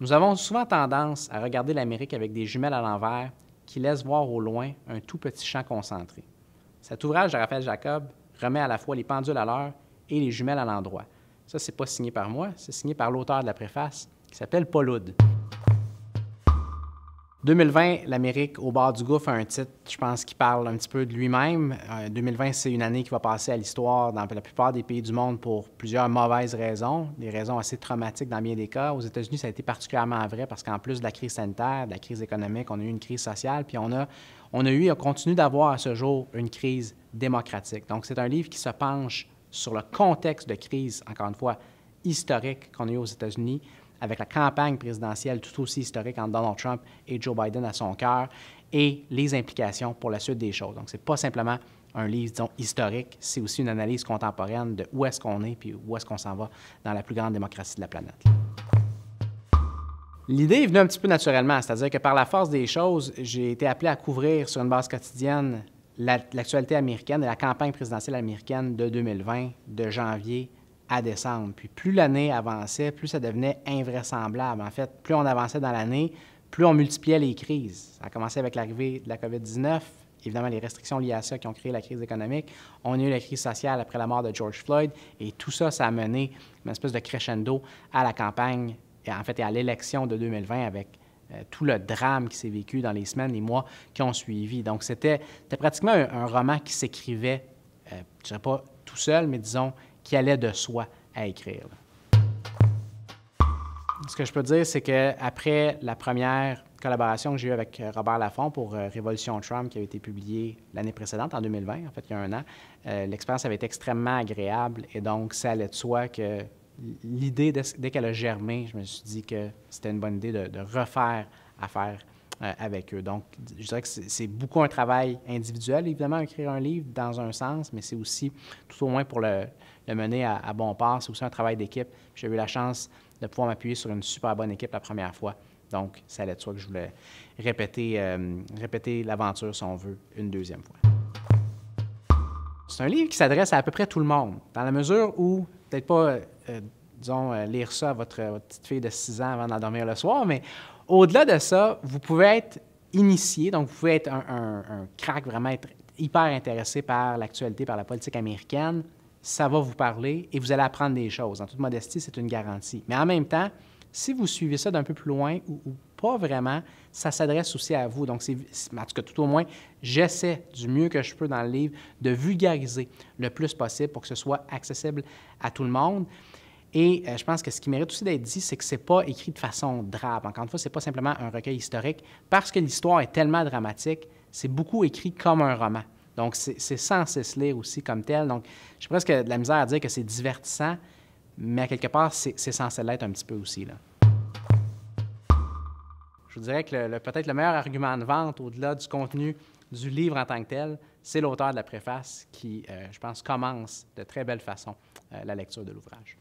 Nous avons souvent tendance à regarder l'Amérique avec des jumelles à l'envers qui laissent voir au loin un tout petit champ concentré. Cet ouvrage de Raphaël Jacob remet à la fois les pendules à l'heure et les jumelles à l'endroit. Ça, n'est pas signé par moi, c'est signé par l'auteur de la préface qui s'appelle Paul Hood. 2020, l'Amérique au bord du gouffre a un titre, je pense, qui parle un petit peu de lui-même. 2020, euh, c'est une année qui va passer à l'histoire dans la plupart des pays du monde pour plusieurs mauvaises raisons, des raisons assez traumatiques dans bien des cas. Aux États-Unis, ça a été particulièrement vrai parce qu'en plus de la crise sanitaire, de la crise économique, on a eu une crise sociale, puis on a, on a eu et on continue d'avoir à ce jour une crise démocratique. Donc, c'est un livre qui se penche sur le contexte de crise, encore une fois, historique qu'on a eu aux États-Unis, avec la campagne présidentielle tout aussi historique entre Donald Trump et Joe Biden à son cœur et les implications pour la suite des choses. Donc, ce n'est pas simplement un livre, disons, historique, c'est aussi une analyse contemporaine de où est-ce qu'on est puis où est-ce qu'on s'en va dans la plus grande démocratie de la planète. L'idée est venue un petit peu naturellement, c'est-à-dire que par la force des choses, j'ai été appelé à couvrir sur une base quotidienne l'actualité américaine et la campagne présidentielle américaine de 2020, de janvier à décembre. Puis plus l'année avançait, plus ça devenait invraisemblable. En fait, plus on avançait dans l'année, plus on multipliait les crises. Ça a commencé avec l'arrivée de la COVID-19, évidemment les restrictions liées à ça qui ont créé la crise économique. On a eu la crise sociale après la mort de George Floyd et tout ça, ça a mené une espèce de crescendo à la campagne et en fait à l'élection de 2020 avec euh, tout le drame qui s'est vécu dans les semaines, les mois qui ont suivi. Donc c'était pratiquement un, roman qui s'écrivait, euh, je dirais pas tout seul, mais disons qui allait de soi à écrire. Ce que je peux dire, c'est qu'après la première collaboration que j'ai eue avec euh, Robert Laffont pour euh, Révolution Trump, qui avait été publiée l'année précédente, en 2020, en fait, il y a un an, euh, l'expérience avait été extrêmement agréable et donc ça allait de soi que l'idée, dès, qu'elle a germé, je me suis dit que c'était une bonne idée de, de refaire affaire avec eux. Donc, je dirais que c'est beaucoup un travail individuel, évidemment, écrire un livre dans un sens, mais c'est aussi, tout au moins pour le, mener à, bon port, c'est aussi un travail d'équipe. J'ai eu la chance de pouvoir m'appuyer sur une super bonne équipe la première fois. Donc, ça allait de soi que je voulais répéter, euh, répéter l'aventure, si on veut, une deuxième fois. C'est un livre qui s'adresse à à peu près tout le monde, dans la mesure où, peut-être pas, euh, disons, euh, lire ça à votre, votre petite fille de 6 ans avant d'endormir le soir, mais au-delà de ça, vous pouvez être initié, donc vous pouvez être un, crack, vraiment être hyper intéressé par l'actualité, par la politique américaine. Ça va vous parler et vous allez apprendre des choses. En toute modestie, c'est une garantie. Mais en même temps, si vous suivez ça d'un peu plus loin ou, pas vraiment, ça s'adresse aussi à vous. Donc, c'est, en tout cas, tout au moins, j'essaie du mieux que je peux dans le livre de vulgariser le plus possible pour que ce soit accessible à tout le monde. Et euh, je pense que ce qui mérite aussi d'être dit, c'est que ce n'est pas écrit de façon drabe. Encore une fois, n'est pas simplement un recueil historique. Parce que l'histoire est tellement dramatique, c'est beaucoup écrit comme un roman. Donc, c'est censé se lire aussi comme tel. Donc, j'ai presque de la misère à dire que c'est divertissant, mais à quelque part, c'est censé l'être un petit peu aussi. Là. Je vous dirais que peut-être le meilleur argument de vente, au-delà du contenu du livre en tant que tel, c'est l'auteur de la préface qui, euh, je pense, commence de très belle façon euh, la lecture de l'ouvrage.